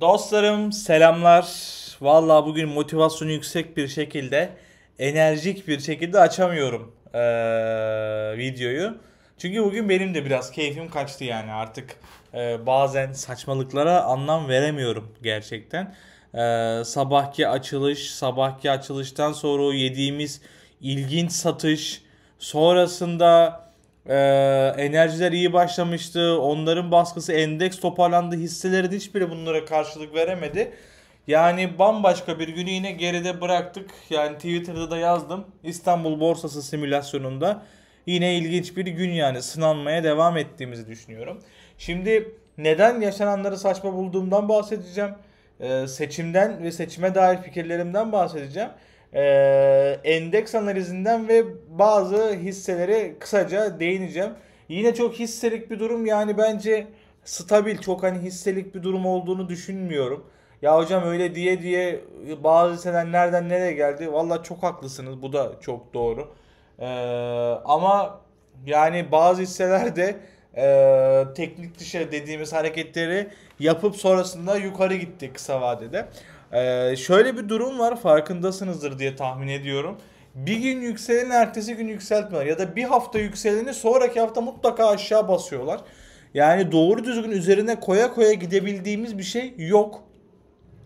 Dostlarım selamlar. Valla bugün motivasyonu yüksek bir şekilde, enerjik bir şekilde açamıyorum ee, videoyu. Çünkü bugün benim de biraz keyfim kaçtı yani artık e, bazen saçmalıklara anlam veremiyorum gerçekten. Ee, sabahki açılış, sabahki açılıştan sonra yediğimiz ilginç satış, sonrasında ee, enerjiler iyi başlamıştı. Onların baskısı endeks toparlandı. Hisseleri de hiçbiri bunlara karşılık veremedi. Yani bambaşka bir günü yine geride bıraktık. Yani Twitter'da da yazdım. İstanbul borsası simülasyonunda yine ilginç bir gün yani sınanmaya devam ettiğimizi düşünüyorum. Şimdi neden yaşananları saçma bulduğumdan bahsedeceğim. Ee, seçimden ve seçime dair fikirlerimden bahsedeceğim e, endeks analizinden ve bazı hisselere kısaca değineceğim. Yine çok hisselik bir durum yani bence stabil çok hani hisselik bir durum olduğunu düşünmüyorum. Ya hocam öyle diye diye bazı hisseler nereden nereye geldi? Valla çok haklısınız bu da çok doğru. Ee, ama yani bazı hisseler de e, teknik dışı dediğimiz hareketleri yapıp sonrasında yukarı gitti kısa vadede. Ee, şöyle bir durum var farkındasınızdır diye tahmin ediyorum. Bir gün yükseleni ertesi gün yükseltmiyorlar ya da bir hafta yükseleni sonraki hafta mutlaka aşağı basıyorlar. Yani doğru düzgün üzerine koya koya gidebildiğimiz bir şey yok.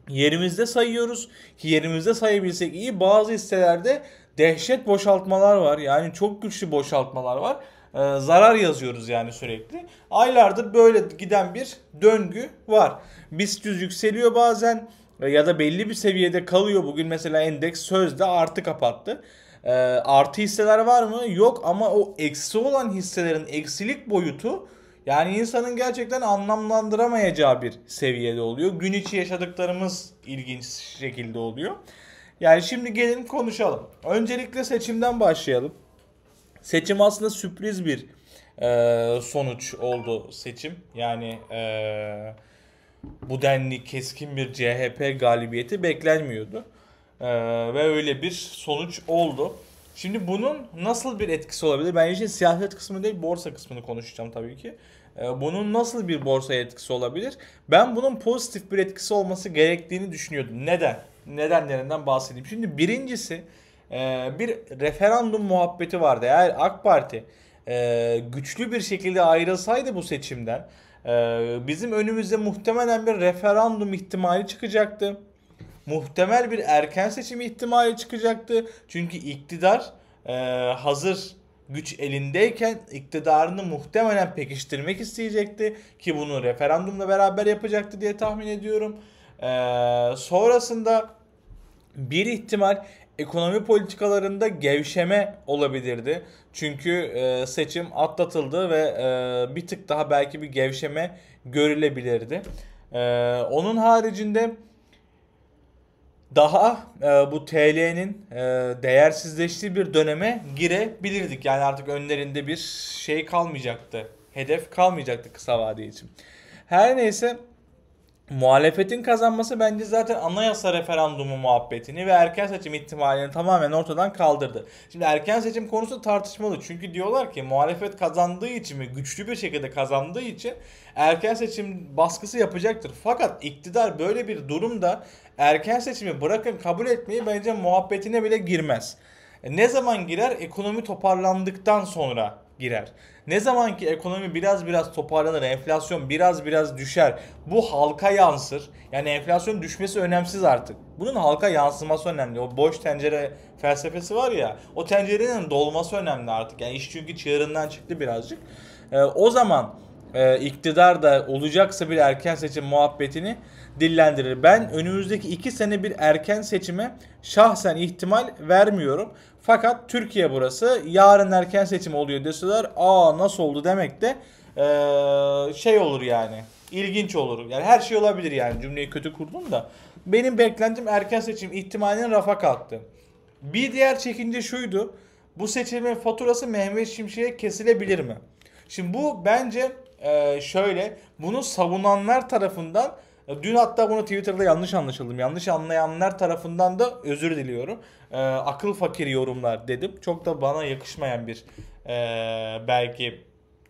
Yerimizde sayıyoruz ki yerimizde sayabilsek iyi bazı hisselerde dehşet boşaltmalar var. Yani çok güçlü boşaltmalar var. Ee, zarar yazıyoruz yani sürekli. Aylardır böyle giden bir döngü var. BIST 100 yükseliyor bazen ya da belli bir seviyede kalıyor. Bugün mesela endeks sözde artı kapattı. E, artı hisseler var mı? Yok ama o eksi olan hisselerin eksilik boyutu yani insanın gerçekten anlamlandıramayacağı bir seviyede oluyor. Gün içi yaşadıklarımız ilginç şekilde oluyor. Yani şimdi gelin konuşalım. Öncelikle seçimden başlayalım. Seçim aslında sürpriz bir e, sonuç oldu seçim. Yani e, bu denli keskin bir CHP galibiyeti beklenmiyordu. Ee, ve öyle bir sonuç oldu. Şimdi bunun nasıl bir etkisi olabilir? Ben işte siyaset kısmı değil borsa kısmını konuşacağım tabii ki. Ee, bunun nasıl bir borsaya etkisi olabilir? Ben bunun pozitif bir etkisi olması gerektiğini düşünüyordum. Neden? Nedenlerinden bahsedeyim. Şimdi birincisi e, bir referandum muhabbeti vardı. Eğer AK Parti e, güçlü bir şekilde ayrılsaydı bu seçimden ee, bizim önümüzde muhtemelen bir referandum ihtimali çıkacaktı. Muhtemel bir erken seçim ihtimali çıkacaktı. Çünkü iktidar e, hazır güç elindeyken iktidarını muhtemelen pekiştirmek isteyecekti ki bunu referandumla beraber yapacaktı diye tahmin ediyorum. Ee, sonrasında bir ihtimal ekonomi politikalarında gevşeme olabilirdi. Çünkü e, seçim atlatıldı ve e, bir tık daha belki bir gevşeme görülebilirdi. E, onun haricinde daha e, bu TL'nin e, değersizleştiği bir döneme girebilirdik. Yani artık önlerinde bir şey kalmayacaktı. Hedef kalmayacaktı kısa vade için. Her neyse muhalefetin kazanması bence zaten anayasa referandumu muhabbetini ve erken seçim ihtimalini tamamen ortadan kaldırdı. Şimdi erken seçim konusu tartışmalı. Çünkü diyorlar ki muhalefet kazandığı için ve güçlü bir şekilde kazandığı için erken seçim baskısı yapacaktır. Fakat iktidar böyle bir durumda erken seçimi bırakın kabul etmeyi bence muhabbetine bile girmez. E, ne zaman girer? Ekonomi toparlandıktan sonra girer. Ne zaman ki ekonomi biraz biraz toparlanır, enflasyon biraz biraz düşer, bu halka yansır. Yani enflasyon düşmesi önemsiz artık. Bunun halka yansıması önemli. O boş tencere felsefesi var ya, o tencerenin dolması önemli artık. Yani iş çünkü çığırından çıktı birazcık. Ee, o zaman e, iktidar da olacaksa bir erken seçim muhabbetini dillendirir. Ben önümüzdeki iki sene bir erken seçime şahsen ihtimal vermiyorum. Fakat Türkiye burası. Yarın erken seçim oluyor deseler aa nasıl oldu demek de ee, şey olur yani. İlginç olur. Yani her şey olabilir yani. Cümleyi kötü kurdum da. Benim beklentim erken seçim ihtimalinin rafa kalktı. Bir diğer çekince şuydu. Bu seçimin faturası Mehmet Şimşek'e kesilebilir mi? Şimdi bu bence e, şöyle bunu savunanlar tarafından Dün hatta bunu Twitter'da yanlış anlaşıldım. Yanlış anlayanlar tarafından da özür diliyorum. E, akıl fakiri yorumlar dedim. Çok da bana yakışmayan bir e, belki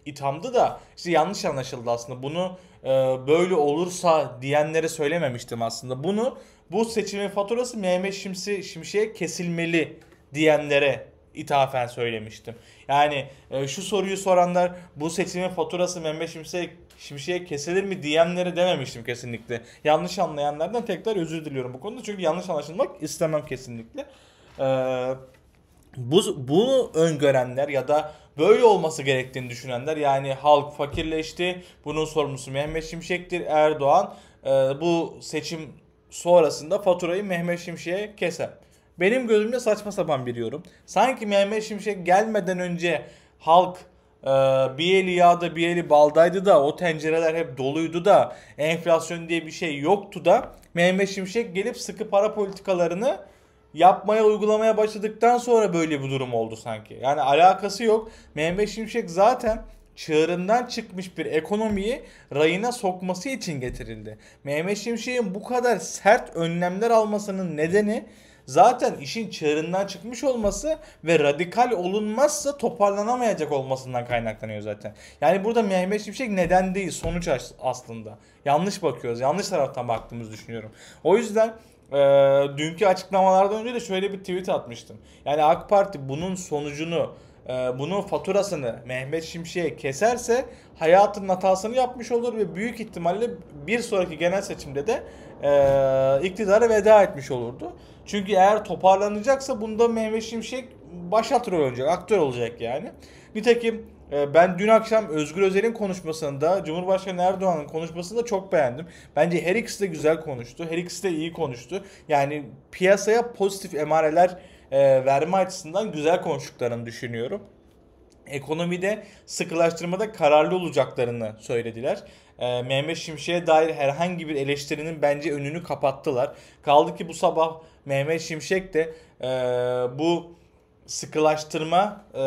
ithamdı da işte yanlış anlaşıldı aslında. Bunu e, böyle olursa diyenlere söylememiştim aslında. Bunu bu seçimin faturası Mehmet Şimsi Şimşek'e kesilmeli diyenlere ithafen söylemiştim. Yani e, şu soruyu soranlar bu seçimin faturası Mehmet Şimşek şimşek kesilir mi diyenlere dememiştim kesinlikle. Yanlış anlayanlardan tekrar özür diliyorum bu konuda. Çünkü yanlış anlaşılmak istemem kesinlikle. Ee, bu, bunu öngörenler ya da böyle olması gerektiğini düşünenler yani halk fakirleşti. Bunun sorumlusu Mehmet Şimşek'tir. Erdoğan e, bu seçim sonrasında faturayı Mehmet Şimşek'e keser. Benim gözümde saçma sapan bir yorum. Sanki Mehmet Şimşek gelmeden önce halk ee, bir eli yağda bir eli baldaydı da o tencereler hep doluydu da enflasyon diye bir şey yoktu da Mehmet Şimşek gelip sıkı para politikalarını yapmaya uygulamaya başladıktan sonra böyle bir durum oldu sanki. Yani alakası yok. Mehmet Şimşek zaten çığırından çıkmış bir ekonomiyi rayına sokması için getirildi. Mehmet Şimşek'in bu kadar sert önlemler almasının nedeni zaten işin çığırından çıkmış olması ve radikal olunmazsa toparlanamayacak olmasından kaynaklanıyor zaten. Yani burada Mehmet Şimşek neden değil sonuç aslında. Yanlış bakıyoruz. Yanlış taraftan baktığımızı düşünüyorum. O yüzden e, dünkü açıklamalardan önce de şöyle bir tweet atmıştım. Yani AK Parti bunun sonucunu bunun faturasını Mehmet Şimşek'e keserse hayatın hatasını yapmış olur ve büyük ihtimalle bir sonraki genel seçimde de e, iktidara veda etmiş olurdu. Çünkü eğer toparlanacaksa bunda Mehmet Şimşek başat rol olacak, aktör olacak yani. Nitekim e, ben dün akşam Özgür Özel'in konuşmasında, Cumhurbaşkanı Erdoğan'ın konuşmasında çok beğendim. Bence her ikisi de güzel konuştu. Her ikisi de iyi konuştu. Yani piyasaya pozitif emareler e, verme açısından güzel konuştuklarını düşünüyorum. Ekonomide sıkılaştırmada kararlı olacaklarını söylediler. E, Mehmet Şimşek'e dair herhangi bir eleştirinin bence önünü kapattılar. Kaldı ki bu sabah Mehmet Şimşek de e, bu sıkılaştırma e,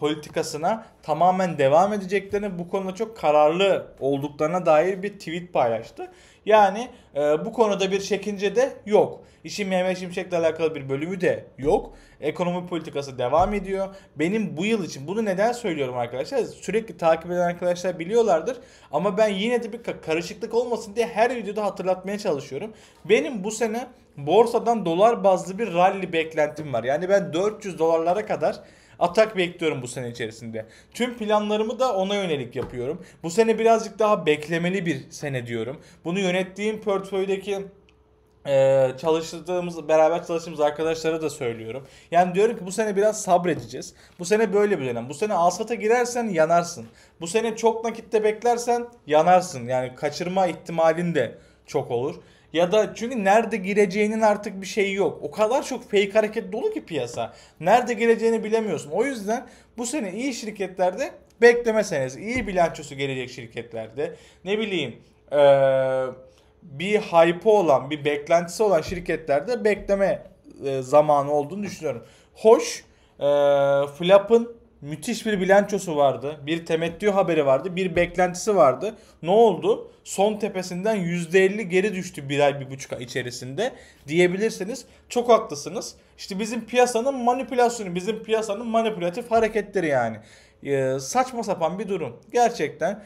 politikasına tamamen devam edeceklerini bu konuda çok kararlı olduklarına dair bir tweet paylaştı. Yani e, bu konuda bir çekince de yok. İşin Mehmet Şimşek'le alakalı bir bölümü de yok. Ekonomi politikası devam ediyor. Benim bu yıl için bunu neden söylüyorum arkadaşlar? Sürekli takip eden arkadaşlar biliyorlardır. Ama ben yine de bir karışıklık olmasın diye her videoda hatırlatmaya çalışıyorum. Benim bu sene borsadan dolar bazlı bir rally beklentim var. Yani ben 400 dolarlara kadar atak bekliyorum bu sene içerisinde. Tüm planlarımı da ona yönelik yapıyorum. Bu sene birazcık daha beklemeli bir sene diyorum. Bunu yönettiğim portföydeki e, çalıştığımız beraber çalıştığımız arkadaşlara da söylüyorum. Yani diyorum ki bu sene biraz sabredeceğiz. Bu sene böyle bir dönem. Bu sene alsata girersen yanarsın. Bu sene çok nakitte beklersen yanarsın. Yani kaçırma ihtimalin de çok olur. Ya da çünkü nerede gireceğinin artık bir şeyi yok. O kadar çok fake hareket dolu ki piyasa. Nerede gireceğini bilemiyorsun. O yüzden bu sene iyi şirketlerde beklemeseniz iyi bilançosu gelecek şirketlerde. Ne bileyim ee, bir hype olan, bir beklentisi olan şirketlerde bekleme e, zamanı olduğunu düşünüyorum. Hoş e, Flap'ın müthiş bir bilançosu vardı. Bir temettü haberi vardı. Bir beklentisi vardı. Ne oldu? Son tepesinden %50 geri düştü bir ay bir buçuk ay içerisinde diyebilirsiniz. Çok haklısınız. İşte bizim piyasanın manipülasyonu, bizim piyasanın manipülatif hareketleri yani. Ee, saçma sapan bir durum. Gerçekten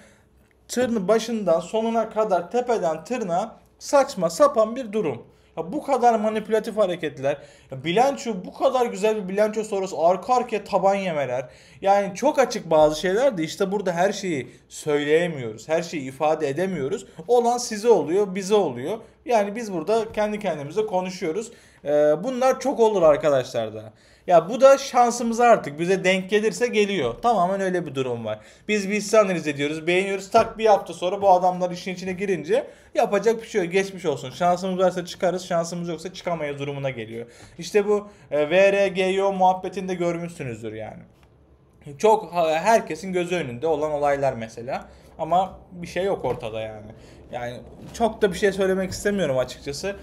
tırnı başından sonuna kadar tepeden tırnağa saçma sapan bir durum. Ya bu kadar manipülatif hareketler, ya bilanço bu kadar güzel bir bilanço sorusu arka arkaya taban yemeler. Yani çok açık bazı şeyler de işte burada her şeyi söyleyemiyoruz. Her şeyi ifade edemiyoruz. Olan size oluyor, bize oluyor. Yani biz burada kendi kendimize konuşuyoruz. Ee, bunlar çok olur arkadaşlar da. Ya bu da şansımız artık bize denk gelirse geliyor. Tamamen öyle bir durum var. Biz bir hisse analiz ediyoruz, beğeniyoruz. Tak bir hafta sonra bu adamlar işin içine girince yapacak bir şey yok. Geçmiş olsun. Şansımız varsa çıkarız, şansımız yoksa çıkamayız durumuna geliyor. İşte bu e, VRGO muhabbetini görmüşsünüzdür yani. Çok e, herkesin gözü önünde olan olaylar mesela. Ama bir şey yok ortada yani. Yani çok da bir şey söylemek istemiyorum açıkçası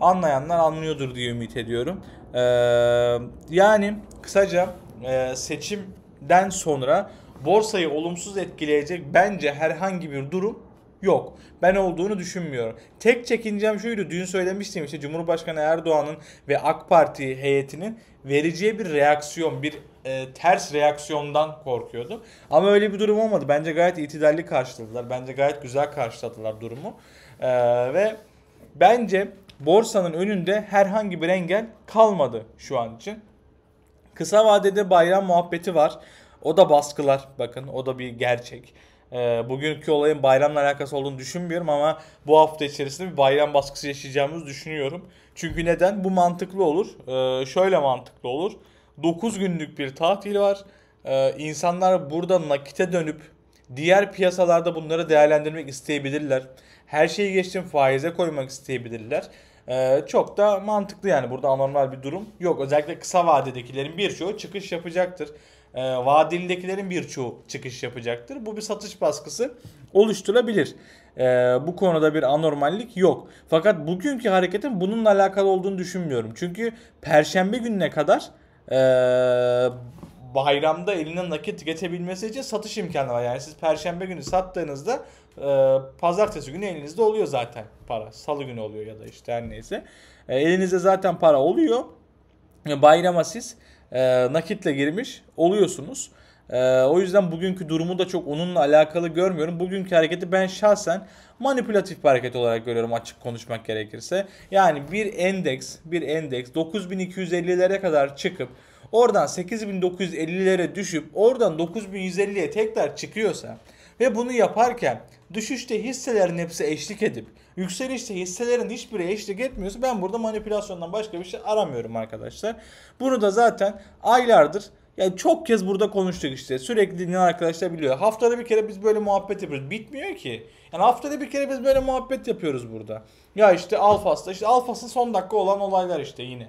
anlayanlar anlıyordur diye ümit ediyorum. E, yani kısaca e, seçimden sonra borsayı olumsuz etkileyecek bence herhangi bir durum yok. Ben olduğunu düşünmüyorum. Tek çekincem şuydu. Dün söylemiştim işte Cumhurbaşkanı Erdoğan'ın ve AK Parti heyetinin vereceği bir reaksiyon, bir e, ters reaksiyondan korkuyordum. Ama öyle bir durum olmadı. Bence gayet itidalli karşıladılar. Bence gayet güzel karşıladılar durumu. E, ve bence borsanın önünde herhangi bir engel kalmadı şu an için. Kısa vadede bayram muhabbeti var. O da baskılar. Bakın o da bir gerçek. E, bugünkü olayın bayramla alakası olduğunu düşünmüyorum ama bu hafta içerisinde bir bayram baskısı yaşayacağımızı düşünüyorum. Çünkü neden? Bu mantıklı olur. Ee, şöyle mantıklı olur. 9 günlük bir tatil var. İnsanlar ee, insanlar burada nakite dönüp diğer piyasalarda bunları değerlendirmek isteyebilirler. Her şeyi geçtim faize koymak isteyebilirler. Ee, çok da mantıklı yani burada anormal bir durum yok. Özellikle kısa vadedekilerin birçoğu çıkış yapacaktır. Ee, vadelidekilerin birçoğu çıkış yapacaktır. Bu bir satış baskısı oluşturabilir. Ee, bu konuda bir anormallik yok. Fakat bugünkü hareketin bununla alakalı olduğunu düşünmüyorum. Çünkü perşembe gününe kadar ee, bayramda eline nakit geçebilmesi için satış imkanı var. Yani siz perşembe günü sattığınızda e, pazartesi günü elinizde oluyor zaten para. Salı günü oluyor ya da işte her neyse. E, elinizde zaten para oluyor. E, bayrama siz e, nakitle girmiş oluyorsunuz. Ee, o yüzden bugünkü durumu da çok onunla alakalı görmüyorum. Bugünkü hareketi ben şahsen manipülatif bir hareket olarak görüyorum açık konuşmak gerekirse. Yani bir endeks, bir endeks 9250'lere kadar çıkıp oradan 8950'lere düşüp oradan 9150'ye tekrar çıkıyorsa ve bunu yaparken düşüşte hisselerin hepsi eşlik edip yükselişte hisselerin hiçbiri eşlik etmiyorsa ben burada manipülasyondan başka bir şey aramıyorum arkadaşlar. Bunu da zaten aylardır yani çok kez burada konuştuk işte. Sürekli dinleyen arkadaşlar biliyor. Haftada bir kere biz böyle muhabbet yapıyoruz. Bitmiyor ki. Yani haftada bir kere biz böyle muhabbet yapıyoruz burada. Ya işte Alfas'ta işte Alfas'ın son dakika olan olaylar işte yine.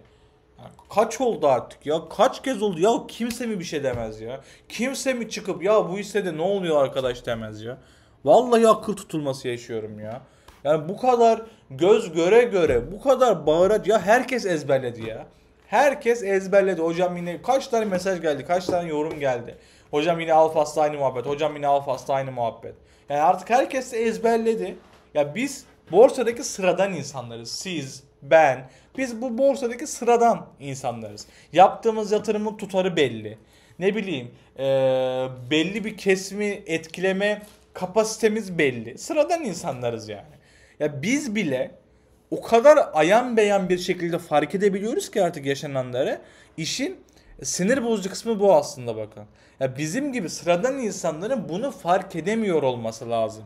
Kaç oldu artık ya? Kaç kez oldu? Ya kimse mi bir şey demez ya? Kimse mi çıkıp ya bu hissede ne oluyor arkadaş demez ya? Vallahi akıl tutulması yaşıyorum ya. Yani bu kadar göz göre göre bu kadar bağıra ya herkes ezberledi ya. Herkes ezberledi. Hocam yine kaç tane mesaj geldi? Kaç tane yorum geldi? Hocam yine Alfas'ta aynı muhabbet. Hocam yine Alfas'ta aynı muhabbet. Yani artık herkes ezberledi. Ya biz borsadaki sıradan insanlarız. Siz, ben. Biz bu borsadaki sıradan insanlarız. Yaptığımız yatırımın tutarı belli. Ne bileyim e, belli bir kesimi etkileme kapasitemiz belli. Sıradan insanlarız yani. Ya biz bile o kadar ayan beyan bir şekilde fark edebiliyoruz ki artık yaşananları. İşin sinir bozucu kısmı bu aslında bakın. Ya bizim gibi sıradan insanların bunu fark edemiyor olması lazım.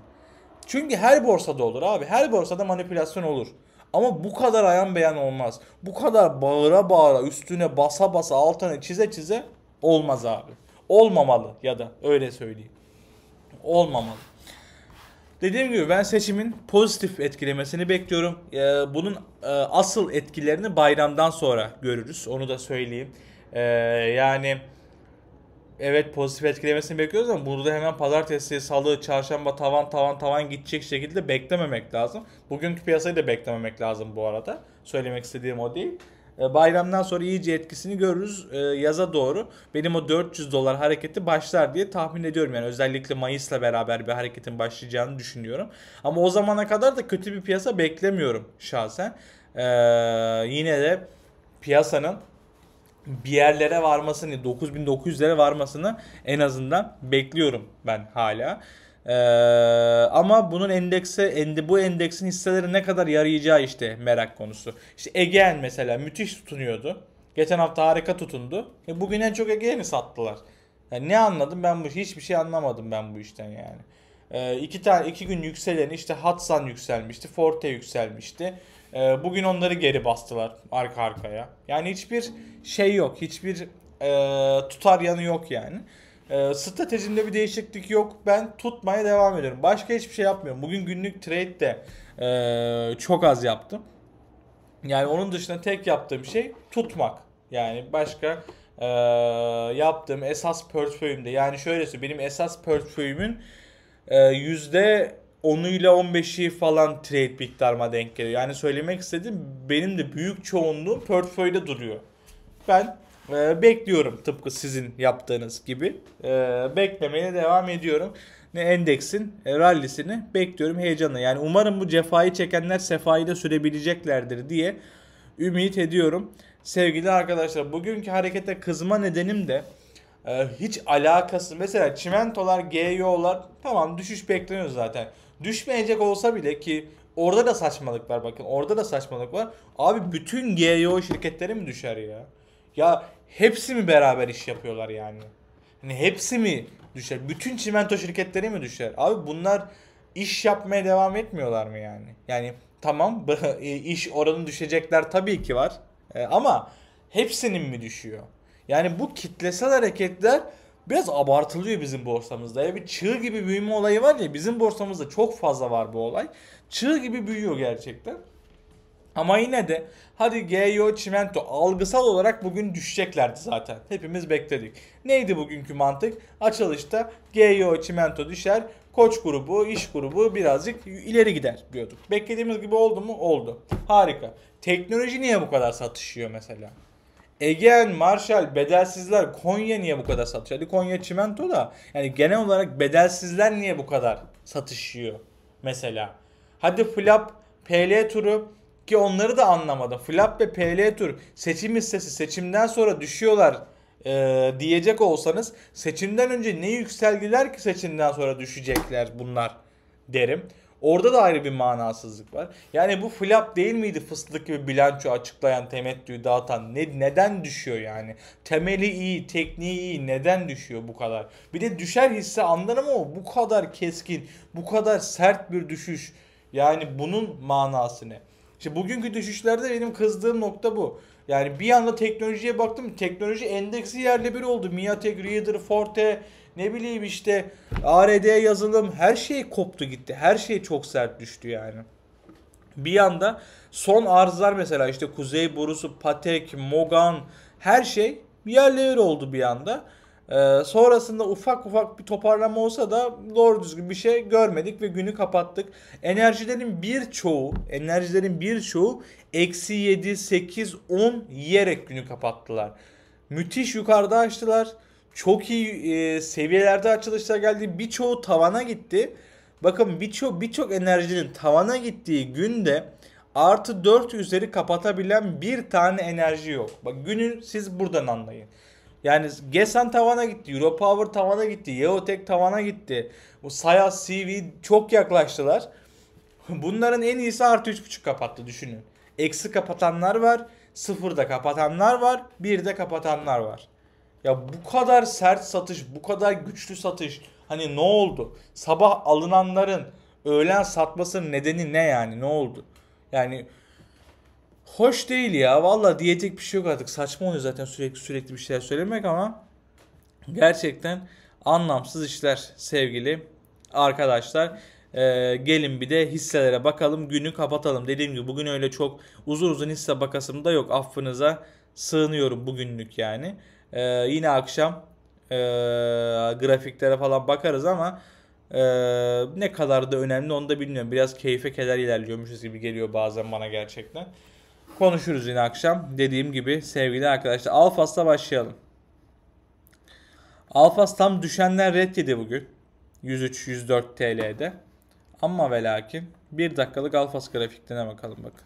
Çünkü her borsada olur abi. Her borsada manipülasyon olur. Ama bu kadar ayan beyan olmaz. Bu kadar bağıra bağıra üstüne basa basa altına çize çize olmaz abi. Olmamalı ya da öyle söyleyeyim. Olmamalı. Dediğim gibi ben seçimin pozitif etkilemesini bekliyorum. Ee, bunun e, asıl etkilerini bayramdan sonra görürüz. Onu da söyleyeyim. Ee, yani evet pozitif etkilemesini bekliyoruz ama burada hemen pazartesi, salı, çarşamba tavan tavan tavan gidecek şekilde beklememek lazım. Bugünkü piyasayı da beklememek lazım bu arada. Söylemek istediğim o değil. E, bayramdan sonra iyice etkisini görürüz e, yaza doğru. Benim o 400 dolar hareketi başlar diye tahmin ediyorum. Yani özellikle Mayıs'la beraber bir hareketin başlayacağını düşünüyorum. Ama o zamana kadar da kötü bir piyasa beklemiyorum şahsen. Ee, yine de piyasanın bir yerlere varmasını 9900'lere varmasını en azından bekliyorum ben hala. Ee, ama bunun endekse endi bu endeksin hisseleri ne kadar yarayacağı işte merak konusu. İşte Egeen mesela müthiş tutunuyordu. Geçen hafta harika tutundu. E bugün en çok Ege'ni sattılar. Yani ne anladım ben bu hiçbir şey anlamadım ben bu işten yani. E, iki tane iki gün yükselen işte Hatsan yükselmişti, Forte yükselmişti. Ee, bugün onları geri bastılar arka arkaya. Yani hiçbir şey yok. Hiçbir e, tutar yanı yok yani. E, stratejimde bir değişiklik yok. Ben tutmaya devam ediyorum. Başka hiçbir şey yapmıyorum. Bugün günlük trade de e, çok az yaptım. Yani onun dışında tek yaptığım şey tutmak. Yani başka e, yaptığım esas portföyümde yani şöyle söyleyeyim benim esas portföyümün e, yüzde 10'uyla 15'i falan trade miktarıma denk geliyor. Yani söylemek istediğim benim de büyük çoğunluğum portföyde duruyor. Ben e, bekliyorum tıpkı sizin yaptığınız gibi. E, beklemeye devam ediyorum. Ne endeksin e, rallisini bekliyorum heyecanla. Yani umarım bu cefayı çekenler sefayı da sürebileceklerdir diye ümit ediyorum. Sevgili arkadaşlar bugünkü harekete kızma nedenim de e, hiç alakası. Mesela çimentolar, GYO'lar tamam düşüş bekleniyor zaten düşmeyecek olsa bile ki orada da saçmalık var bakın orada da saçmalık var. Abi bütün GYO e şirketleri mi düşer ya? Ya hepsi mi beraber iş yapıyorlar yani? Hani hepsi mi düşer? Bütün çimento şirketleri mi düşer? Abi bunlar iş yapmaya devam etmiyorlar mı yani? Yani tamam e, iş oranı düşecekler tabii ki var. E, ama hepsinin mi düşüyor? Yani bu kitlesel hareketler biraz abartılıyor bizim borsamızda. Ya bir çığ gibi büyüme olayı var ya bizim borsamızda çok fazla var bu olay. Çığ gibi büyüyor gerçekten. Ama yine de hadi GEO Çimento algısal olarak bugün düşeceklerdi zaten. Hepimiz bekledik. Neydi bugünkü mantık? Açılışta GEO Çimento düşer, koç grubu, iş grubu birazcık ileri gider diyorduk. Beklediğimiz gibi oldu mu? Oldu. Harika. Teknoloji niye bu kadar satışıyor mesela? Egean, Marshall, bedelsizler Konya niye bu kadar satıyor? Hadi Konya çimento da yani genel olarak bedelsizler niye bu kadar satışıyor mesela? Hadi flap, PL turu ki onları da anlamadım. Flap ve PL tur seçim listesi seçimden sonra düşüyorlar e, diyecek olsanız seçimden önce ne yükseldiler ki seçimden sonra düşecekler bunlar derim. Orada da ayrı bir manasızlık var. Yani bu flap değil miydi fıstık gibi bilanço açıklayan temettüyü dağıtan? Ne, neden düşüyor yani? Temeli iyi, tekniği iyi. Neden düşüyor bu kadar? Bir de düşer hisse anlarım ama bu kadar keskin, bu kadar sert bir düşüş. Yani bunun manası ne? İşte bugünkü düşüşlerde benim kızdığım nokta bu. Yani bir anda teknolojiye baktım. Teknoloji endeksi yerle bir oldu. Miatek, Reader, Forte, ne bileyim işte ARD yazılım her şey koptu gitti. Her şey çok sert düştü yani. Bir yanda son arzlar mesela işte Kuzey Borusu, Patek, Mogan her şey yerle yer oldu bir anda. Ee, sonrasında ufak ufak bir toparlama olsa da doğru düzgün bir şey görmedik ve günü kapattık. Enerjilerin birçoğu, enerjilerin birçoğu eksi 7, 8, 10 yiyerek günü kapattılar. Müthiş yukarıda açtılar çok iyi e, seviyelerde açılışlar geldi. Birçoğu tavana gitti. Bakın birçok birçok enerjinin tavana gittiği günde artı 4 üzeri kapatabilen bir tane enerji yok. Bak günü siz buradan anlayın. Yani Gesan tavana gitti, Europower tavana gitti, Yeotek tavana gitti. Bu Saya, CV çok yaklaştılar. Bunların en iyisi artı 3.5 kapattı düşünün. Eksi kapatanlar var, sıfırda kapatanlar var, bir de kapatanlar var. Ya bu kadar sert satış, bu kadar güçlü satış hani ne oldu? Sabah alınanların öğlen satmasının nedeni ne yani? Ne oldu? Yani hoş değil ya. Valla diyetik bir şey yok artık. Saçma oluyor zaten sürekli sürekli bir şeyler söylemek ama gerçekten anlamsız işler sevgili arkadaşlar. Ee, gelin bir de hisselere bakalım günü kapatalım. Dediğim gibi bugün öyle çok uzun uzun hisse bakasım da yok affınıza sığınıyorum bugünlük yani. Ee, yine akşam e, grafiklere falan bakarız ama e, ne kadar da önemli onu da bilmiyorum. Biraz keyfe keder ilerliyormuşuz gibi geliyor bazen bana gerçekten. Konuşuruz yine akşam. Dediğim gibi sevgili arkadaşlar Alfas'la başlayalım. Alfas tam düşenler red yedi bugün. 103-104 TL'de. Ama ve lakin 1 dakikalık Alfas grafiklerine bakalım bakın.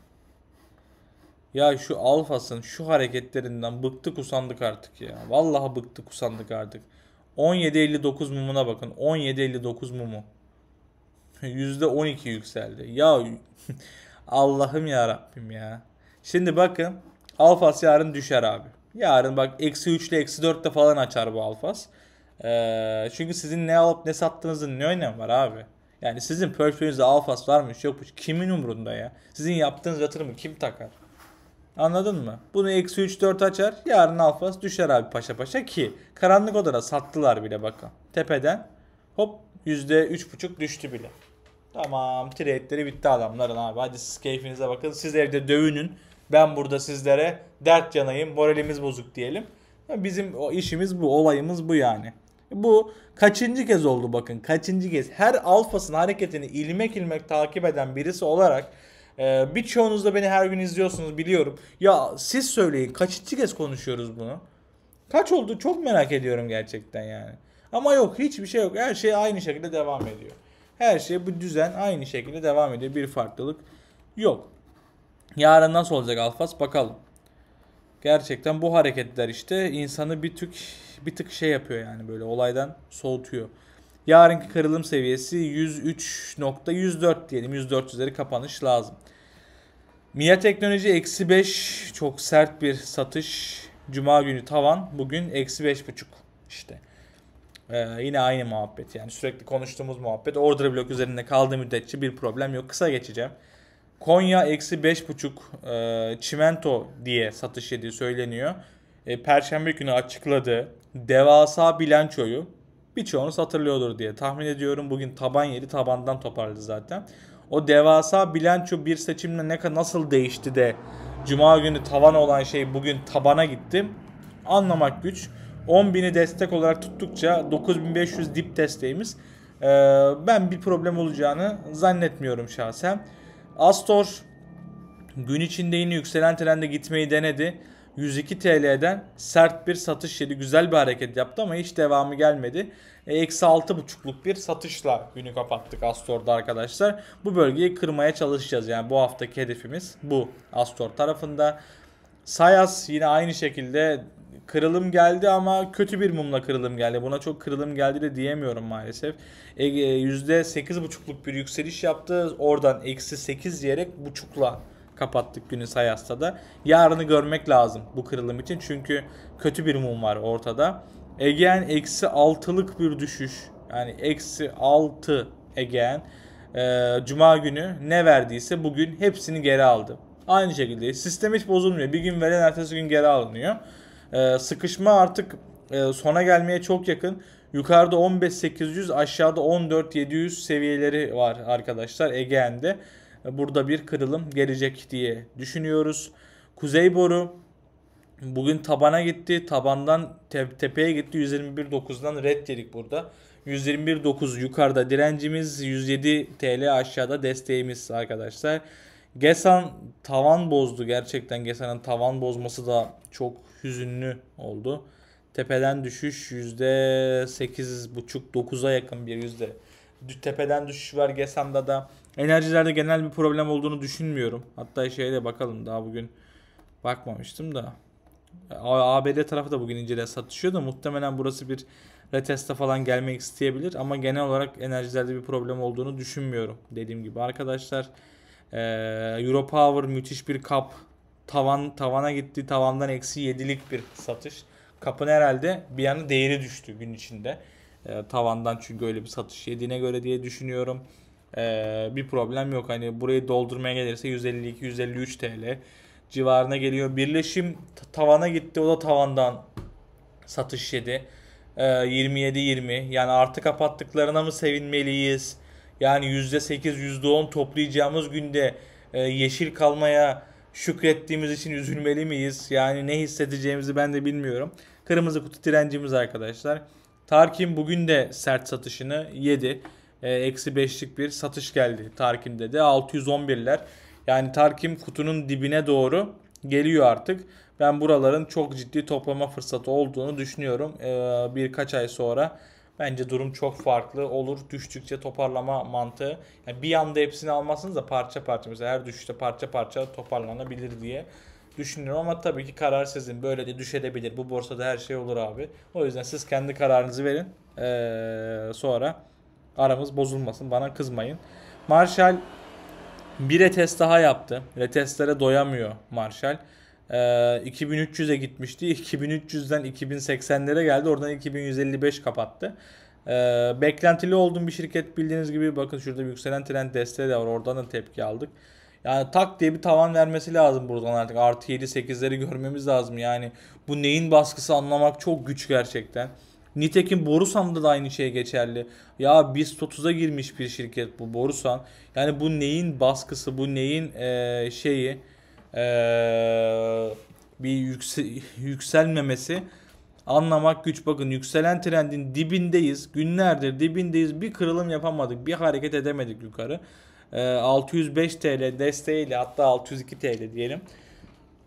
Ya şu Alfas'ın şu hareketlerinden bıktık usandık artık ya. Vallahi bıktık usandık artık. 17.59 mumuna bakın. 17.59 mumu. %12 yükseldi. Ya Allah'ım ya Rabbim ya. Şimdi bakın Alfas yarın düşer abi. Yarın bak eksi 3 ile eksi 4 de falan açar bu Alfas. Ee, çünkü sizin ne alıp ne sattığınızın ne önemi var abi? Yani sizin portföyünüzde Alfas var varmış yokmuş kimin umrunda ya? Sizin yaptığınız yatırımı kim takar? Anladın mı? Bunu eksi 3-4 açar. Yarın alfası düşer abi paşa paşa ki karanlık odada sattılar bile bakın. Tepeden hop %3,5 düştü bile. Tamam trade'leri bitti adamların abi. Hadi siz keyfinize bakın. Siz evde dövünün. Ben burada sizlere dert yanayım. Moralimiz bozuk diyelim. Bizim o işimiz bu. Olayımız bu yani. Bu kaçıncı kez oldu bakın. Kaçıncı kez. Her alfasın hareketini ilmek ilmek takip eden birisi olarak ee, birçoğunuz da beni her gün izliyorsunuz biliyorum. Ya siz söyleyin kaçıncı kez konuşuyoruz bunu? Kaç oldu çok merak ediyorum gerçekten yani. Ama yok hiçbir şey yok. Her şey aynı şekilde devam ediyor. Her şey bu düzen aynı şekilde devam ediyor. Bir farklılık yok. Yarın nasıl olacak Alfas bakalım. Gerçekten bu hareketler işte insanı bir tık bir tık şey yapıyor yani böyle olaydan soğutuyor. Yarınki kırılım seviyesi 103.104 diyelim. 104 üzeri kapanış lazım. Mia Teknoloji eksi 5 çok sert bir satış. Cuma günü tavan bugün eksi 5.5 işte. Ee, yine aynı muhabbet yani sürekli konuştuğumuz muhabbet. Order blok üzerinde kaldığı müddetçe bir problem yok. Kısa geçeceğim. Konya eksi beş buçuk e, çimento diye satış yediği söyleniyor. E, Perşembe günü açıkladı. Devasa bilançoyu birçoğunuz hatırlıyordur diye tahmin ediyorum. Bugün taban yeri tabandan toparladı zaten. O devasa bilanço bir seçimle ne kadar nasıl değişti de cuma günü tavan olan şey bugün tabana gitti. Anlamak güç. 10.000'i destek olarak tuttukça 9500 dip desteğimiz ee, ben bir problem olacağını zannetmiyorum şahsen. Astor gün içinde yine yükselen trende gitmeyi denedi. 102 TL'den sert bir satış yedi. Güzel bir hareket yaptı ama hiç devamı gelmedi. E, eksi 6.5'luk bir satışla günü kapattık Astor'da arkadaşlar. Bu bölgeyi kırmaya çalışacağız. Yani bu haftaki hedefimiz bu Astor tarafında. Sayas yine aynı şekilde kırılım geldi ama kötü bir mumla kırılım geldi. Buna çok kırılım geldi de diyemiyorum maalesef. Ege %8.5'luk e, bir yükseliş yaptı. Oradan eksi 8 diyerek buçukla kapattık günü Sayas'ta da. Yarını görmek lazım bu kırılım için. Çünkü kötü bir mum var ortada. Egean eksi 6'lık bir düşüş. Yani eksi 6 Egean. E, cuma günü ne verdiyse bugün hepsini geri aldı. Aynı şekilde sistem hiç bozulmuyor. Bir gün veren ertesi gün geri alınıyor. E, sıkışma artık e, sona gelmeye çok yakın. Yukarıda 15800, aşağıda 14700 seviyeleri var arkadaşlar Ege'nde burada bir kırılım gelecek diye düşünüyoruz. Kuzey boru bugün tabana gitti. Tabandan te- tepeye gitti. 121.9'dan red dedik burada. 121.9 yukarıda direncimiz. 107 TL aşağıda desteğimiz arkadaşlar. Gesan tavan bozdu. Gerçekten Gesan'ın tavan bozması da çok hüzünlü oldu. Tepeden düşüş %8.5-9'a yakın bir yüzde. Tepeden düşüş var Gesan'da da Enerjilerde genel bir problem olduğunu düşünmüyorum. Hatta şeye de bakalım daha bugün bakmamıştım da. ABD tarafı da bugün incele satışıyor da muhtemelen burası bir reteste falan gelmek isteyebilir. Ama genel olarak enerjilerde bir problem olduğunu düşünmüyorum. Dediğim gibi arkadaşlar e, Europower müthiş bir kap tavan tavana gitti. Tavandan eksi 7'lik bir satış. Kapın herhalde bir yanı değeri düştü gün içinde. E, tavandan çünkü öyle bir satış yediğine göre diye düşünüyorum. Ee, bir problem yok. Hani burayı doldurmaya gelirse 152-153 TL civarına geliyor. Birleşim tavana gitti. O da tavandan satış yedi. Ee, 27-20. Yani artı kapattıklarına mı sevinmeliyiz? Yani %8, %10 toplayacağımız günde e, yeşil kalmaya şükrettiğimiz için üzülmeli miyiz? Yani ne hissedeceğimizi ben de bilmiyorum. Kırmızı kutu direncimiz arkadaşlar. Tarkin bugün de sert satışını yedi. E, eksi 5'lik bir satış geldi Tarkim'de de 611'ler. Yani Tarkim kutunun dibine doğru geliyor artık. Ben buraların çok ciddi toplama fırsatı olduğunu düşünüyorum. Ee, birkaç ay sonra bence durum çok farklı olur. Düştükçe toparlama mantığı. Yani bir anda hepsini almazsınız da parça parça mesela her düşüşte parça parça toparlanabilir diye düşünüyorum ama tabii ki karar sizin. Böyle de düşebilir. Bu borsada her şey olur abi. O yüzden siz kendi kararınızı verin. E, sonra Aramız bozulmasın. Bana kızmayın. Marshall bir retest daha yaptı. Retestlere doyamıyor Marshall. Ee, 2300'e gitmişti. 2300'den 2080'lere geldi. Oradan 2155 kapattı. Ee, beklentili olduğum bir şirket bildiğiniz gibi bakın şurada yükselen trend desteği de var. Oradan da tepki aldık. Yani tak diye bir tavan vermesi lazım buradan artık. Artı 7-8'leri görmemiz lazım. Yani bu neyin baskısı anlamak çok güç gerçekten. Nitekim Borusan'da da aynı şey geçerli. Ya biz 30'a girmiş bir şirket bu Borusan. Yani bu neyin baskısı, bu neyin e, şeyi e, bir yükse, yükselmemesi anlamak güç. Bakın yükselen trendin dibindeyiz. Günlerdir dibindeyiz. Bir kırılım yapamadık. Bir hareket edemedik yukarı. E, 605 TL desteğiyle hatta 602 TL diyelim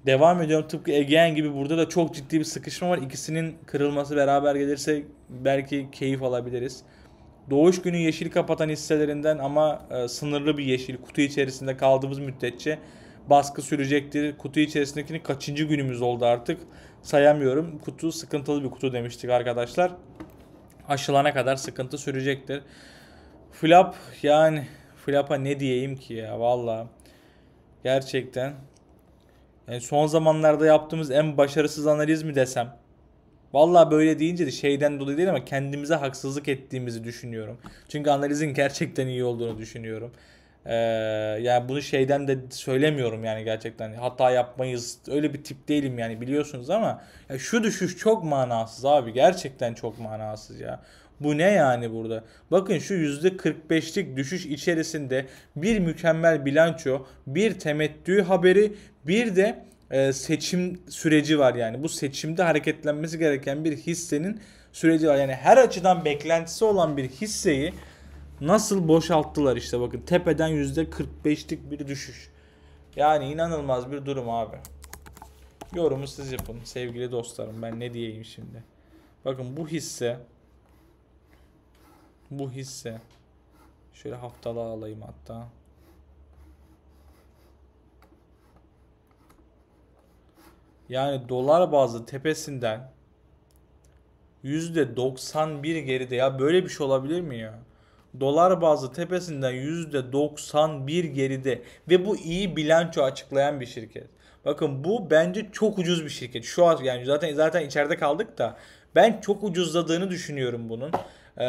devam ediyorum. Tıpkı Egean gibi burada da çok ciddi bir sıkışma var. İkisinin kırılması beraber gelirse belki keyif alabiliriz. Doğuş günü yeşil kapatan hisselerinden ama e, sınırlı bir yeşil kutu içerisinde kaldığımız müddetçe baskı sürecektir. Kutu içerisindekini kaçıncı günümüz oldu artık sayamıyorum. Kutu sıkıntılı bir kutu demiştik arkadaşlar. Aşılana kadar sıkıntı sürecektir. Flap yani flapa ne diyeyim ki ya valla. Gerçekten yani son zamanlarda yaptığımız en başarısız analiz mi desem? Vallahi böyle deyince de şeyden dolayı değil ama kendimize haksızlık ettiğimizi düşünüyorum. Çünkü analizin gerçekten iyi olduğunu düşünüyorum. Ee, yani bunu şeyden de söylemiyorum yani gerçekten hata yapmayız öyle bir tip değilim yani biliyorsunuz ama ya şu düşüş çok manasız abi gerçekten çok manasız ya. Bu ne yani burada? Bakın şu %45'lik düşüş içerisinde bir mükemmel bilanço, bir temettü haberi bir de e, seçim süreci var yani. Bu seçimde hareketlenmesi gereken bir hissenin süreci var. Yani her açıdan beklentisi olan bir hisseyi nasıl boşalttılar işte bakın tepeden %45'lik bir düşüş. Yani inanılmaz bir durum abi. Yorumu siz yapın sevgili dostlarım ben ne diyeyim şimdi. Bakın bu hisse bu hisse şöyle haftalığa alayım hatta. Yani dolar bazlı tepesinden %91 geride ya böyle bir şey olabilir mi ya? Dolar bazlı tepesinden %91 geride ve bu iyi bilanço açıklayan bir şirket. Bakın bu bence çok ucuz bir şirket. Şu an yani zaten zaten içeride kaldık da ben çok ucuzladığını düşünüyorum bunun. Ee,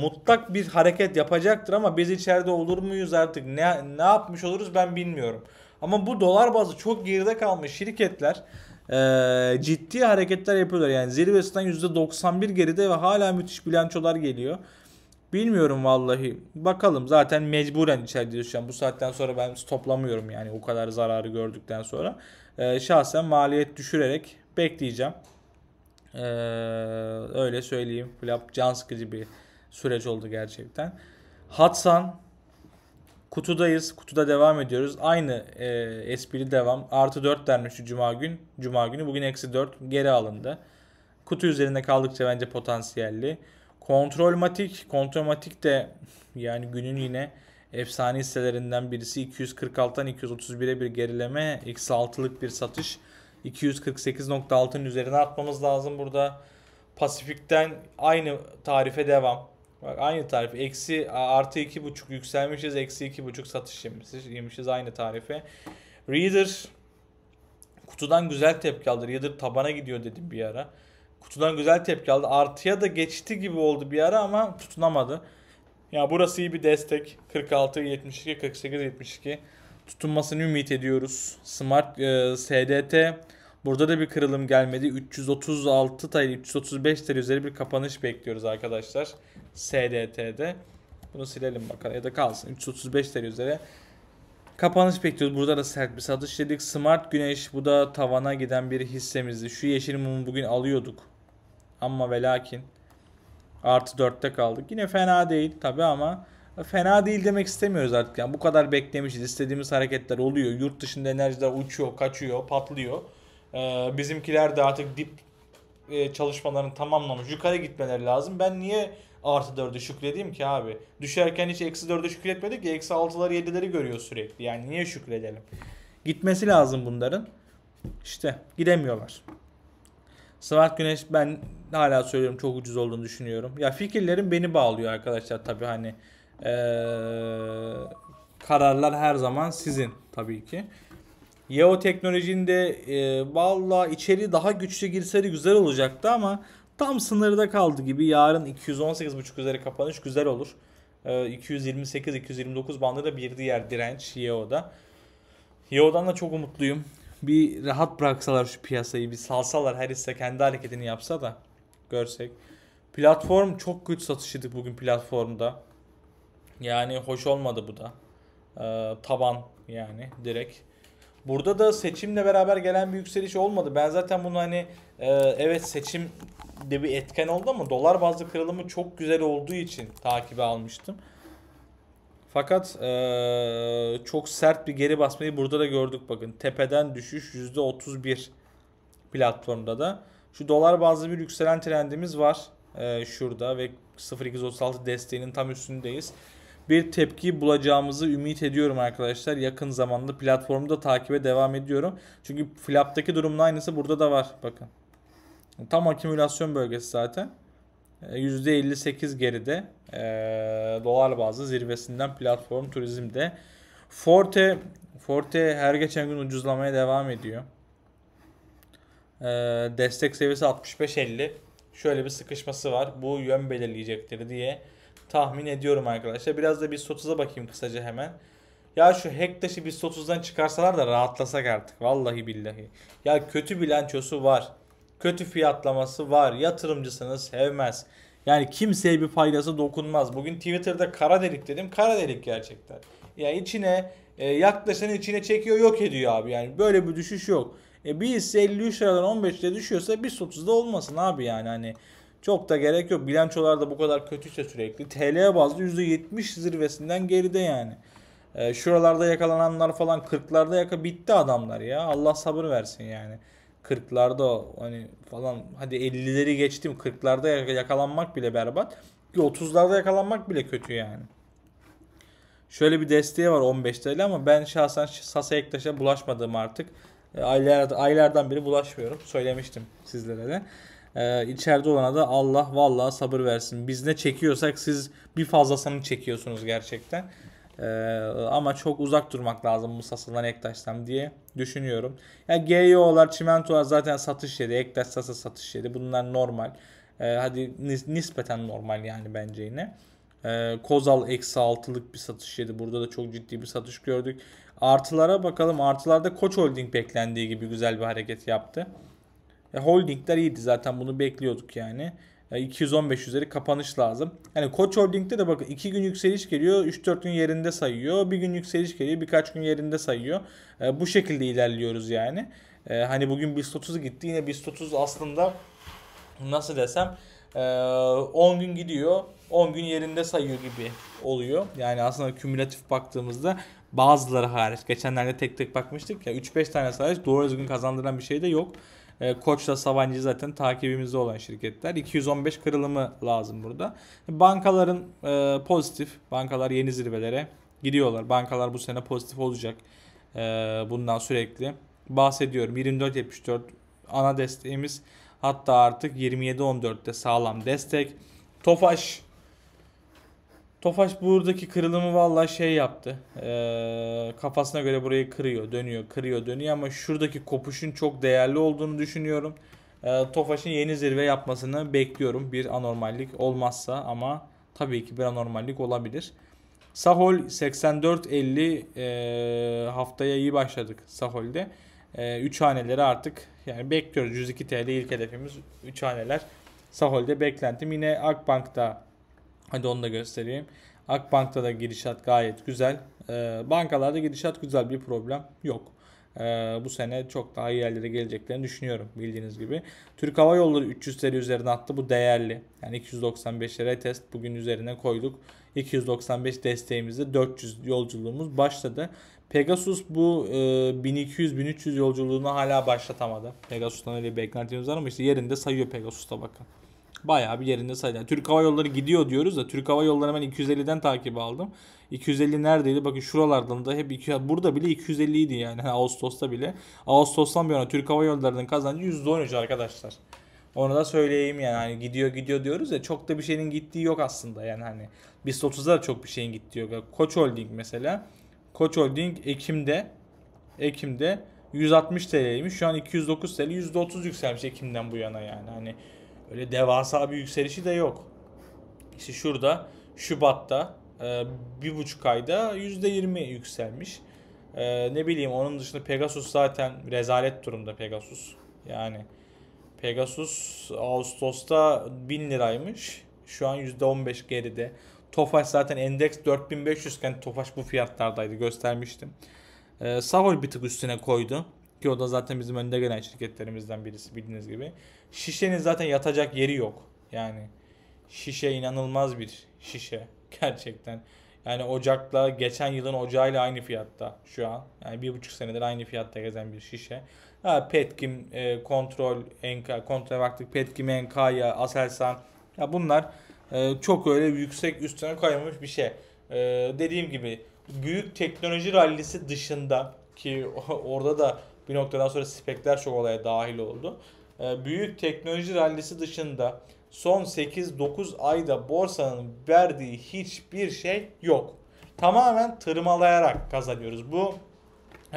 mutlak bir hareket yapacaktır ama biz içeride olur muyuz artık ne ne yapmış oluruz ben bilmiyorum. Ama bu dolar bazı çok geride kalmış şirketler e, ciddi hareketler yapıyorlar. Yani zirvesinden %91 geride ve hala müthiş bilançolar geliyor. Bilmiyorum vallahi. Bakalım zaten mecburen içeride an Bu saatten sonra ben toplamıyorum yani o kadar zararı gördükten sonra. E, şahsen maliyet düşürerek bekleyeceğim. E, öyle söyleyeyim. Flap can sıkıcı bir süreç oldu gerçekten. Hatsan Kutudayız. Kutuda devam ediyoruz. Aynı e, espri devam. Artı 4 denmişti cuma gün. Cuma günü. Bugün eksi 4 geri alındı. Kutu üzerinde kaldıkça bence potansiyelli. Kontrolmatik. Kontrolmatik de yani günün yine efsane hisselerinden birisi. 246'dan 231'e bir gerileme. X6'lık bir satış. 248.6'nın üzerine atmamız lazım burada. Pasifik'ten aynı tarife devam. Bak aynı tarif. Eksi artı iki buçuk yükselmişiz. Eksi iki buçuk satış yemişiz. yemişiz aynı tarife. Reader kutudan güzel tepki aldı. Reader tabana gidiyor dedim bir ara. Kutudan güzel tepki aldı. Artıya da geçti gibi oldu bir ara ama tutunamadı. Ya burası iyi bir destek. 46 72 48 72 tutunmasını ümit ediyoruz. Smart e, SDT Burada da bir kırılım gelmedi. 336 TL, 335 TL üzeri bir kapanış bekliyoruz arkadaşlar. SDT'de. Bunu silelim bakalım ya da kalsın. 335 TL üzere kapanış bekliyoruz. Burada da sert bir satış dedik. Smart Güneş bu da tavana giden bir hissemizdi. Şu yeşil mumu bugün alıyorduk. Ama ve lakin artı 4'te kaldık. Yine fena değil tabi ama fena değil demek istemiyoruz artık. Yani bu kadar beklemişiz. İstediğimiz hareketler oluyor. Yurt dışında enerjiler uçuyor, kaçıyor, patlıyor. Ee, bizimkiler de artık dip e, çalışmalarını tamamlamış. Yukarı gitmeleri lazım. Ben niye artı 4'e şükredeyim ki abi? Düşerken hiç eksi 4'e şükretmedik ki. Eksi 6'ları 7'leri görüyor sürekli. Yani niye şükredelim? Gitmesi lazım bunların. İşte gidemiyorlar. Sıvat Güneş ben hala söylüyorum çok ucuz olduğunu düşünüyorum. Ya fikirlerim beni bağlıyor arkadaşlar tabi hani ee, kararlar her zaman sizin tabii ki. Yao teknolojinde e, valla içeri daha güçlü girseydi güzel olacaktı ama tam sınırda kaldı gibi. Yarın 218.5 üzeri kapanış güzel olur. E, 228-229 bandı da bir diğer direnç Yao'da. Yao'dan da çok umutluyum. Bir rahat bıraksalar şu piyasayı bir salsalar her hisse kendi hareketini yapsa da görsek. Platform çok kötü satışıydı bugün platformda. Yani hoş olmadı bu da. E, taban yani direkt. Burada da seçimle beraber gelen bir yükseliş olmadı. Ben zaten bunu hani e, evet seçim de bir etken oldu ama dolar bazlı kırılımı çok güzel olduğu için takibe almıştım. Fakat e, çok sert bir geri basmayı burada da gördük bakın. Tepeden düşüş %31 platformda da. Şu dolar bazlı bir yükselen trendimiz var. E, şurada ve 0.236 desteğinin tam üstündeyiz bir tepki bulacağımızı ümit ediyorum arkadaşlar. Yakın zamanda platformda takibe devam ediyorum. Çünkü flaptaki durumun aynısı burada da var. Bakın. Tam akümülasyon bölgesi zaten. %58 e, geride e, dolar bazı zirvesinden platform turizmde. Forte Forte her geçen gün ucuzlamaya devam ediyor. E, destek seviyesi 65.50. Şöyle bir sıkışması var. Bu yön belirleyecektir diye tahmin ediyorum arkadaşlar. Biraz da bir 30'a bakayım kısaca hemen. Ya şu Hektaş'ı bir 30'dan çıkarsalar da rahatlasak artık. Vallahi billahi. Ya kötü bilançosu var. Kötü fiyatlaması var. Yatırımcısını sevmez. Yani kimseye bir faydası dokunmaz. Bugün Twitter'da kara delik dedim. Kara delik gerçekten. Ya yani içine e, yaklaşan içine çekiyor yok ediyor abi. Yani böyle bir düşüş yok. E, bir 53 liradan 15 liraya düşüyorsa bir 30'da olmasın abi yani. Hani çok da gerek yok. Bilançolarda bu kadar kötüyse sürekli. TL bazlı %70 zirvesinden geride yani. E, şuralarda yakalananlar falan 40'larda yaka bitti adamlar ya. Allah sabır versin yani. 40'larda hani falan hadi 50'leri geçtim 40'larda yakalanmak bile berbat. 30'larda yakalanmak bile kötü yani. Şöyle bir desteği var 15 TL ama ben şahsen Sasa Ektaş'a bulaşmadım artık. E, aylar, aylardan beri bulaşmıyorum. Söylemiştim sizlere de. Ee, içeride olana da Allah vallahi sabır versin. Biz ne çekiyorsak siz bir fazlasını çekiyorsunuz gerçekten. Ee, ama çok uzak durmak lazım bu Musasa'dan Ektaş'tan diye düşünüyorum. Ya yani GYO'lar, Çimento'lar zaten satış yedi. Ektaş Sasa satış yedi. Bunlar normal. Ee, hadi nispeten normal yani bence yine. Ee, Kozal eksi altılık bir satış yedi. Burada da çok ciddi bir satış gördük. Artılara bakalım. Artılarda Koç Holding beklendiği gibi güzel bir hareket yaptı. E, holdingler iyiydi zaten bunu bekliyorduk yani. E, 215 üzeri kapanış lazım. Yani Koç Holding'de de bakın 2 gün yükseliş geliyor, 3-4 gün yerinde sayıyor. Bir gün yükseliş geliyor, birkaç gün yerinde sayıyor. E, bu şekilde ilerliyoruz yani. E, hani bugün BIST 30 gitti yine BIST 30 aslında nasıl desem e, 10 gün gidiyor 10 gün yerinde sayıyor gibi oluyor. Yani aslında kümülatif baktığımızda bazıları hariç geçenlerde tek tek bakmıştık ya 3-5 tane sadece doğru düzgün kazandıran bir şey de yok. E, Koç'la Sabancı zaten takibimizde olan şirketler. 215 kırılımı lazım burada. Bankaların e, pozitif. Bankalar yeni zirvelere gidiyorlar. Bankalar bu sene pozitif olacak. E, bundan sürekli bahsediyorum. 24.74 ana desteğimiz. Hatta artık 27.14'te sağlam destek. Tofaş Tofaş buradaki kırılımı valla şey yaptı. Ee, kafasına göre burayı kırıyor, dönüyor, kırıyor, dönüyor ama şuradaki kopuşun çok değerli olduğunu düşünüyorum. Ee, Tofaş'ın yeni zirve yapmasını bekliyorum. Bir anormallik olmazsa ama tabii ki bir anormallik olabilir. Sahol 84.50 e, haftaya iyi başladık Sahol'de. 3 e, haneleri artık yani bekliyoruz. 102 TL ilk hedefimiz 3 haneler. Sahol'de beklentim yine Akbank'ta Hadi onu da göstereyim. Akbank'ta da girişat gayet güzel. Ee, bankalarda girişat güzel bir problem yok. Ee, bu sene çok daha iyi yerlere geleceklerini düşünüyorum bildiğiniz gibi. Türk Hava Yolları 300 TL üzerine attı bu değerli. Yani 295 lira test bugün üzerine koyduk. 295 desteğimizde 400 yolculuğumuz başladı. Pegasus bu 1200-1300 e, yolculuğunu hala başlatamadı. Pegasus'tan öyle bir beklentimiz var ama işte yerinde sayıyor Pegasus'ta bakın. Bayağı bir yerinde sayılır. Türk Hava Yolları gidiyor diyoruz da Türk Hava Yolları ben 250'den takip aldım. 250 neredeydi? Bakın şuralardan da hep 200, burada bile 250 idi yani Ağustos'ta bile. Ağustos'tan bir yana Türk Hava Yolları'nın kazancı %13 arkadaşlar. Onu da söyleyeyim yani hani gidiyor gidiyor diyoruz ya çok da bir şeyin gittiği yok aslında yani hani biz 30'da da çok bir şeyin gittiği yok. Koç Holding mesela Koç Holding Ekim'de Ekim'de 160 TL'ymiş. Şu an 209 TL %30 yükselmiş Ekim'den bu yana yani. Hani öyle devasa bir yükselişi de yok. İşte şurada Şubat'ta e, bir buçuk ayda %20 yükselmiş. E, ne bileyim onun dışında Pegasus zaten rezalet durumda Pegasus. Yani Pegasus Ağustos'ta 1000 liraymış. Şu an %15 geride. Tofaş zaten endeks 4500 iken Tofaş bu fiyatlardaydı göstermiştim. E, Sahol bir tık üstüne koydu. Ki o da zaten bizim önde gelen şirketlerimizden birisi bildiğiniz gibi. Şişenin zaten yatacak yeri yok. Yani şişe inanılmaz bir şişe gerçekten. Yani ocakla geçen yılın ocağıyla aynı fiyatta şu an. Yani bir buçuk senedir aynı fiyatta gezen bir şişe. Ha, Petkim, e, Kontrol, NK, Kontrol baktık Petkim, Enkaya, Aselsan. Ya bunlar e, çok öyle yüksek üstüne koymamış bir şey. E, dediğim gibi büyük teknoloji rallisi dışında ki orada da bir noktadan sonra spekler çok olaya dahil oldu. Ee, büyük teknoloji rallisi dışında son 8-9 ayda borsanın verdiği hiçbir şey yok. Tamamen tırmalayarak kazanıyoruz. Bu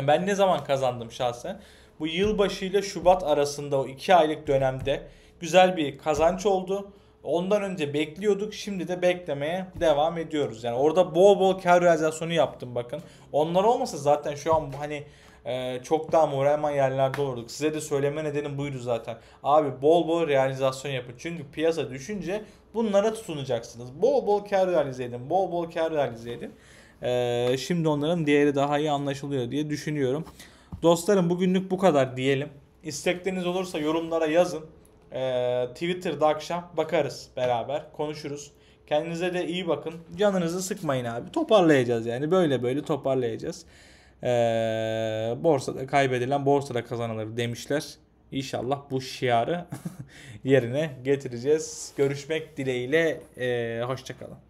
ben ne zaman kazandım şahsen? Bu yılbaşı ile Şubat arasında o 2 aylık dönemde güzel bir kazanç oldu. Ondan önce bekliyorduk. Şimdi de beklemeye devam ediyoruz. Yani orada bol bol kar realizasyonu yaptım bakın. Onlar olmasa zaten şu an hani e, çok daha moralman yerlerde olurduk. Size de söyleme nedenim buydu zaten. Abi bol bol realizasyon yapın. Çünkü piyasa düşünce bunlara tutunacaksınız. Bol bol kar realize edin. Bol bol kar realize edin. E, şimdi onların diğeri daha iyi anlaşılıyor diye düşünüyorum. Dostlarım bugünlük bu kadar diyelim. İstekleriniz olursa yorumlara yazın. E, Twitter'da akşam bakarız beraber konuşuruz. Kendinize de iyi bakın. Canınızı sıkmayın abi. Toparlayacağız yani. Böyle böyle toparlayacağız. Ee, borsada kaybedilen borsada kazanılır demişler. İnşallah bu şiarı yerine getireceğiz. Görüşmek dileğiyle. Ee, Hoşçakalın.